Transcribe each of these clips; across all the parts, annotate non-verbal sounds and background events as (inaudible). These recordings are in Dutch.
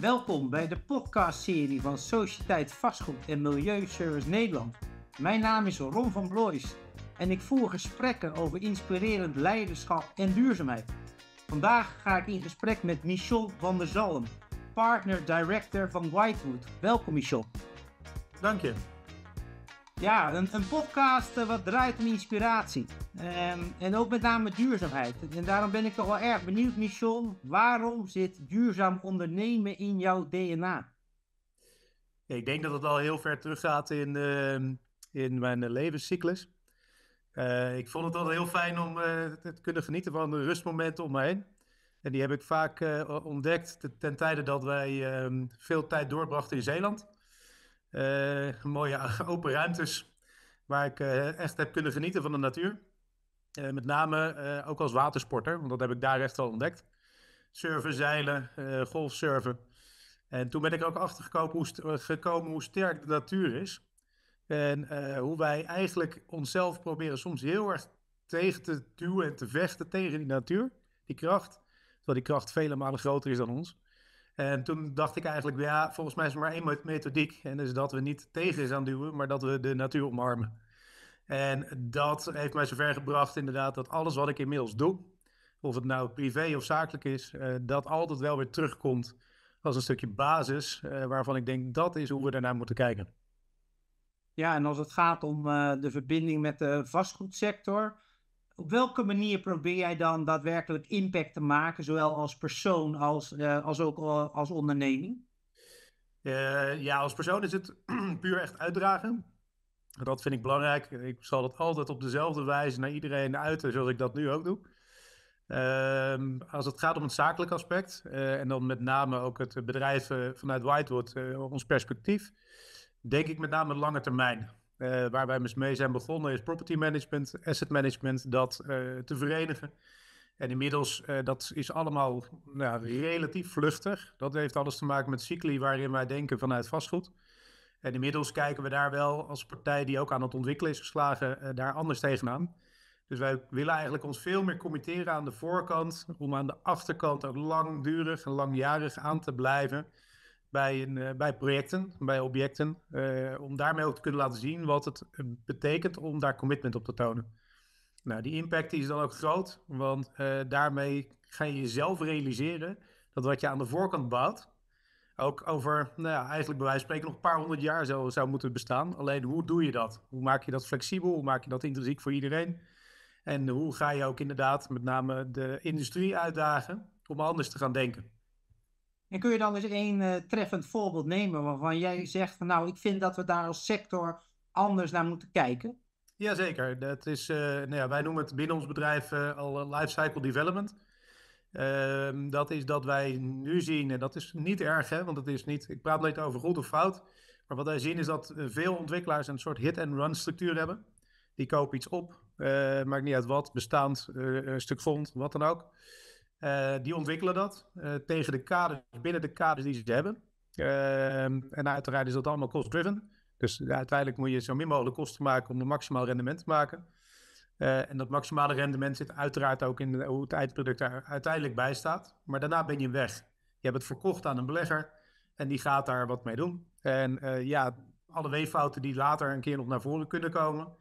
Welkom bij de podcastserie van Sociëteit Vastgoed en Milieuservice Nederland. Mijn naam is Ron van Bloois en ik voer gesprekken over inspirerend leiderschap en duurzaamheid. Vandaag ga ik in gesprek met Michel van der Zalm, partner director van Whitewood. Welkom Michel. Dank je. Ja, een, een podcast eh, wat draait om inspiratie. Ehm, en ook met name duurzaamheid. En daarom ben ik toch wel erg benieuwd, Michon. Waarom zit duurzaam ondernemen in jouw DNA? Ik denk dat het al heel ver teruggaat in, ehm, in mijn levenscyclus. Eh, ik vond het altijd heel fijn om eh, te kunnen genieten van de rustmomenten om me heen. En die heb ik vaak ontdekt ten tijde dat wij ehm, veel tijd doorbrachten in Zeeland. Eh, mooie (laughs) open ruimtes waar ik eh, echt heb kunnen genieten van de natuur. Eh, met name ook als watersporter, want dat heb ik daar echt al ontdekt. Surfen, zeilen, golfsurfen. En toen ben ik ook achtergekomen hoe, gekomen hoe sterk de natuur is. En hoe wij eigenlijk onszelf proberen soms heel erg tegen te duwen en te vechten tegen die natuur, die kracht. Terwijl die kracht vele malen groter is dan ons. En toen dacht ik eigenlijk, ja, volgens mij is er maar één methodiek. En is dat we niet tegen is aan duwen, maar dat we de natuur omarmen. En dat heeft mij zover gebracht, inderdaad, dat alles wat ik inmiddels doe, of het nou privé of zakelijk is, eh, dat altijd wel weer terugkomt als een stukje basis, eh, waarvan ik denk dat is hoe we daarnaar moeten kijken. Ja, en als het gaat om eh, de verbinding met de vastgoedsector, op welke manier probeer jij dan daadwerkelijk impact te maken, zowel als persoon als, eh, als ook eh, als onderneming? Eh, ja, als persoon is het (clears throat) puur echt uitdragen. Dat vind ik belangrijk. Ik zal dat altijd op dezelfde wijze naar iedereen uiten, zoals ik dat nu ook doe. Ehm, als het gaat om het zakelijke aspect, en dan met name ook het bedrijf vanuit Whitewood, ons perspectief, denk ik met name lange termijn. Eh, waar wij mee zijn begonnen is property management, asset management, dat eh, te verenigen. En inmiddels, eh, dat is allemaal nou, relatief vluchtig. Dat heeft alles te maken met cycli waarin wij denken vanuit vastgoed. En inmiddels kijken we daar wel als partij die ook aan het ontwikkelen is geslagen, daar anders tegenaan. Dus wij willen eigenlijk ons veel meer committeren aan de voorkant, om aan de achterkant ook langdurig en langjarig aan te blijven bij, een, eh, bij projecten, bij objecten. Eh, om daarmee ook te kunnen laten zien wat het eh, betekent om daar commitment op te tonen. Nou, die impact is dan ook groot, want daarmee ga je jezelf realiseren dat wat je aan de voorkant bouwt, ook over, nou ja, eigenlijk bij wijze van spreken nog een paar honderd jaar zou moeten bestaan. Alleen hoe doe je dat? Hoe maak je dat flexibel? Hoe maak je dat intrinsiek voor iedereen? En hoe ga je ook inderdaad met name de industrie uitdagen om anders te gaan denken? En kun je dan eens één eh, treffend voorbeeld nemen waarvan jij zegt, nou, ik vind dat we daar als sector anders naar moeten kijken? Jazeker, dat is, eh, nou ja, wij noemen het binnen ons bedrijf uh, al lifecycle development. Ehm, dat is dat wij nu zien, en dat is niet erg, hè, want het is niet, ik praat nooit over goed of fout, maar wat wij zien is dat veel ontwikkelaars een soort hit-and-run structuur hebben. Die kopen iets op, maakt niet uit wat, bestaand, een stuk vond, wat dan ook. Eh, die ontwikkelen dat eh, tegen de kaders, binnen de kaders die ze hebben. Ehm, en uiteraard is dat allemaal cost-driven. Dus ja, uiteindelijk moet je zo min mogelijk kosten maken om een maximaal rendement te maken. Eh, en dat maximale rendement zit uiteraard ook in hoe het eindproduct daar uiteindelijk bij staat. Maar daarna ben je weg. Je hebt het verkocht aan een belegger en die gaat daar wat mee doen. En ja, alle weeffouten die later een keer nog naar voren kunnen komen,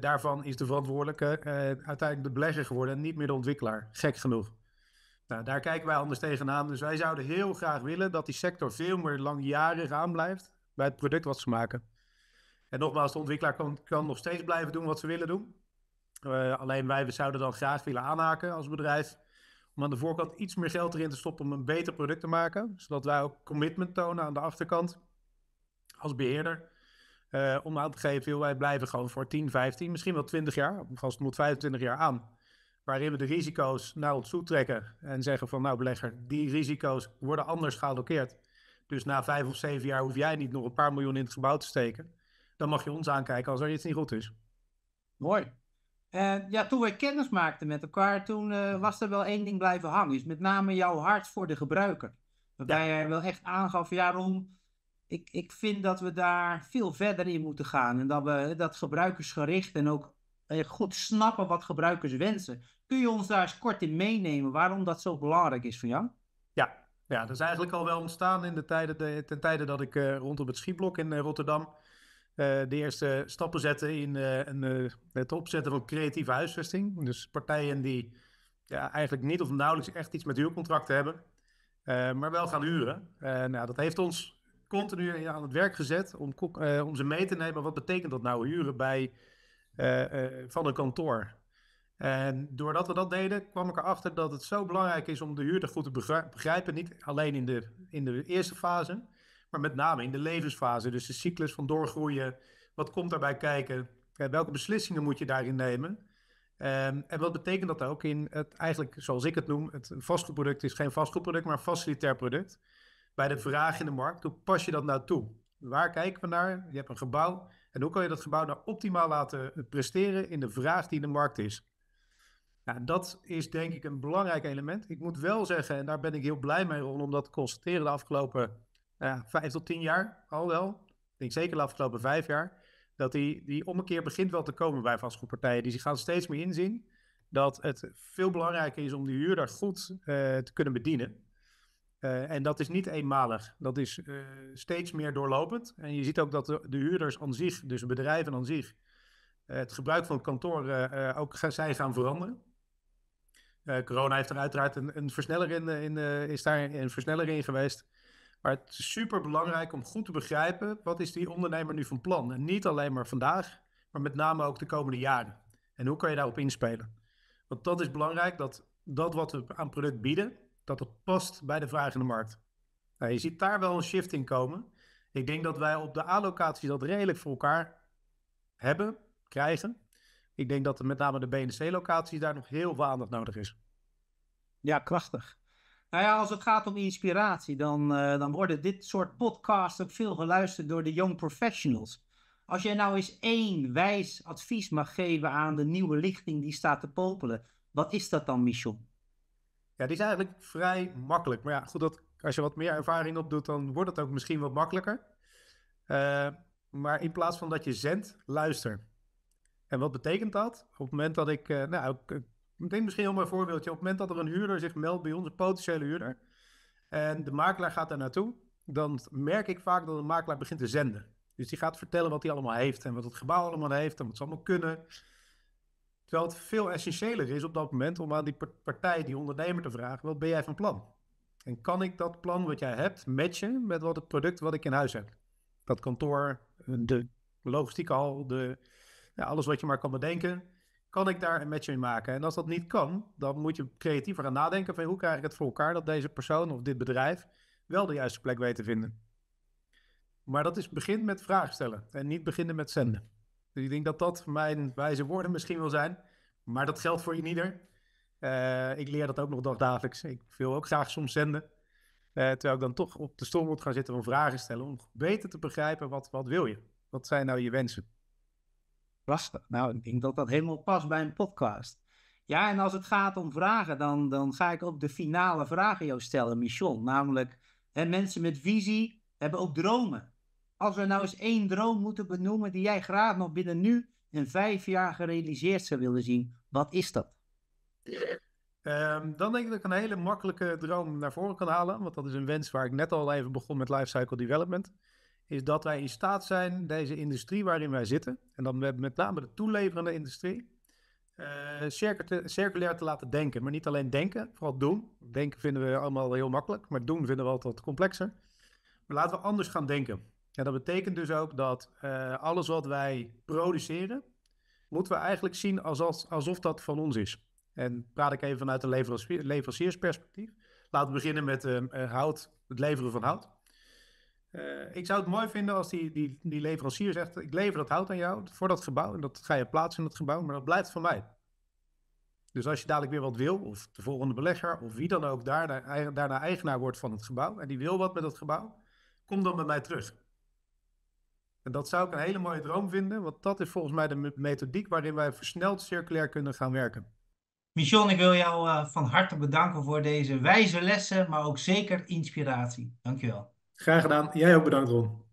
daarvan is de verantwoordelijke uiteindelijk de belegger geworden en niet meer de ontwikkelaar. Gek genoeg. Nou, daar kijken wij anders tegenaan. Dus wij zouden heel graag willen dat die sector veel meer langjarig aanblijft bij het product wat ze maken. En nogmaals, de ontwikkelaar kan, kan nog steeds blijven doen wat ze willen doen. Eh, alleen wij zouden dan graag willen aanhaken als bedrijf. Om aan de voorkant iets meer geld erin te stoppen om een beter product te maken. Zodat wij ook commitment tonen aan de achterkant. Als beheerder. Eh, om aan te geven, wij blijven gewoon voor 10, 15, misschien wel 20 jaar. Of als het moet 25 jaar aan waarin we de risico's naar ons toe trekken en zeggen van nou belegger, die risico's worden anders geallockeerd. Dus na vijf of zeven jaar hoef jij niet nog een paar miljoen in het gebouw te steken. Dan mag je ons aankijken als er iets niet goed is. Mooi. Uh, ja, toen wij kennis maakten met elkaar, toen eh, was er wel één ding blijven hangen. Is met name jouw hart voor de gebruiker. Waarbij ja. jij wel echt aangaf, ja Ron, ik, ik vind dat we daar veel verder in moeten gaan. En dat we dat gebruikersgericht en ook goed snappen wat gebruikers wensen. Kun je ons daar eens kort in meenemen waarom dat zo belangrijk is voor jou? Ja, ja dat is eigenlijk al wel ontstaan in de tijden, de, ten tijde dat ik uh, rondom het schietblok in eh, Rotterdam eh, de eerste stappen zette in een, het opzetten van creatieve huisvesting. Dus partijen die ja, eigenlijk niet of nauwelijks echt iets met huurcontracten hebben, maar wel gaan huren. nou, dat heeft ons continu aan het werk gezet om, om ze mee te nemen. Wat betekent dat nou huren bij eh, eh, van een kantoor. En doordat we dat deden, kwam ik erachter dat het zo belangrijk is om de huurder goed te begrijpen. Niet alleen in de, in de eerste fase, maar met name in de levensfase. Dus de cyclus van doorgroeien. Wat komt daarbij kijken? Welke beslissingen moet je daarin nemen? Ehm, en wat betekent dat ook in het eigenlijk, zoals ik het noem, het vastgoedproduct is geen vastgoedproduct, maar een facilitair product. Bij de vraag in de markt, hoe pas je dat nou toe? Waar kijken we naar? Je hebt een gebouw, en hoe kan je dat gebouw nou optimaal laten eh, presteren in de vraag die de markt is? Nou, dat is denk ik een belangrijk element. Ik moet wel zeggen, en daar ben ik heel blij mee Ron, om dat te constateren de afgelopen nou vijf tot tien jaar al wel. Ik denk zeker de afgelopen vijf jaar. Dat die, die ommekeer begint wel te komen bij vastgoedpartijen. Die gaan steeds meer inzien dat het veel belangrijker is om de huurder goed eh, te kunnen bedienen. Eh, en dat is niet eenmalig. Dat is eh, steeds meer doorlopend. En je ziet ook dat de, huurders aan zich, dus bedrijven aan zich, eh, het gebruik van het kantoor ook gaan, zij gaan veranderen. corona heeft er uiteraard een, een versneller in, in is daar een versneller in geweest. Maar het is super belangrijk om goed te begrijpen wat is die ondernemer nu van plan. En niet alleen maar vandaag, maar met name ook de komende jaren. En hoe kan je daarop inspelen? Want dat is belangrijk, dat, dat wat we aan product bieden, dat het past bij de vraag in de markt. Nou, je ziet daar wel een shift in komen. Ik denk dat wij op de allocatie dat redelijk voor elkaar hebben, krijgen. Ik denk dat er met name de bnc locaties daar nog heel veel aandacht nodig is. Ja, krachtig. Nou ja, als het gaat om inspiratie, dan, eh, dan worden dit soort podcasts ook veel geluisterd door de young professionals. Als jij nou eens één wijs advies mag geven aan de nieuwe lichting die staat te popelen, wat is dat dan, Michon? Ja, die is eigenlijk vrij makkelijk. Maar ja, goed, dat, als je wat meer ervaring opdoet, dan wordt het ook misschien wat makkelijker. Eh, maar in plaats van dat je zendt, luister. En wat betekent dat? Op het moment dat ik, eh, nou, ik, denk eh, misschien heel een voorbeeldje. Op het moment dat er een huurder zich meldt bij ons, een potentiële huurder, en de makelaar gaat daar naartoe, dan merk ik vaak dat de makelaar begint te zenden. Dus die gaat vertellen wat hij allemaal heeft en wat het gebouw allemaal heeft en wat ze allemaal kunnen. Terwijl het veel essentieeler is op dat moment om aan die partij, die ondernemer te vragen, wat ben jij van plan? En kan ik dat plan wat jij hebt matchen met wat het product wat ik in huis heb? Dat kantoor, de logistiek al, de, ja, alles wat je maar kan bedenken, kan ik daar een match in maken? En als dat niet kan, dan moet je creatiever gaan nadenken van hoe krijg ik het voor elkaar dat deze persoon of dit bedrijf wel de juiste plek weet te vinden. Maar dat is begin met vragen stellen en niet beginnen met zenden. Dus ik denk dat dat mijn wijze woorden misschien wel zijn. Maar dat geldt voor ieder. Uh, eh, ik leer dat ook nog dagelijks. Ik wil ook graag soms zenden. Eh, terwijl ik dan toch op de stoel moet gaan zitten om vragen te stellen. Om beter te begrijpen wat, wat wil je? Wat zijn nou je wensen? Prachtig. Nou, ik denk dat dat helemaal past bij een podcast. Ja, en als het gaat om vragen, dan, dan ga ik ook de finale vraag jou stellen, Michon. Namelijk, hè, mensen met visie hebben ook dromen. Als we nou eens één droom moeten benoemen die jij graag nog binnen nu en vijf jaar gerealiseerd zou willen zien, wat is dat? Ehm, dan denk ik dat ik een hele makkelijke droom naar voren kan halen, want dat is een wens waar ik net al even begon met lifecycle development. Is dat wij in staat zijn deze industrie waarin wij zitten, en dan met name de toeleverende industrie, eh, circulair te laten denken. Maar niet alleen denken, vooral doen. Denken vinden we allemaal heel makkelijk, maar doen vinden we altijd complexer. Maar laten we anders gaan denken. Ja, dat betekent dus ook dat eh, alles wat wij produceren, moeten we eigenlijk zien alsof, alsof dat van ons is. En praat ik even vanuit een leveranciersperspectief. Laten we beginnen met eh, eh, hout, het leveren van hout. ik zou het mooi vinden als die, die, die leverancier zegt: Ik lever dat hout aan jou voor dat gebouw. En dat ga je plaatsen in dat gebouw, maar dat blijft van mij. Dus als je dadelijk weer wat wil, of de volgende belegger, of wie dan ook daarna, daarna eigenaar wordt van het gebouw. en die wil wat met dat gebouw, kom dan bij mij terug. En dat zou ik een hele mooie droom vinden, want dat is volgens mij de methodiek waarin wij versneld circulair kunnen gaan werken. Michon, ik wil jou eh, van harte bedanken voor deze wijze lessen, maar ook zeker inspiratie. Dankjewel. Graag gedaan. Jij ook bedankt, Ron.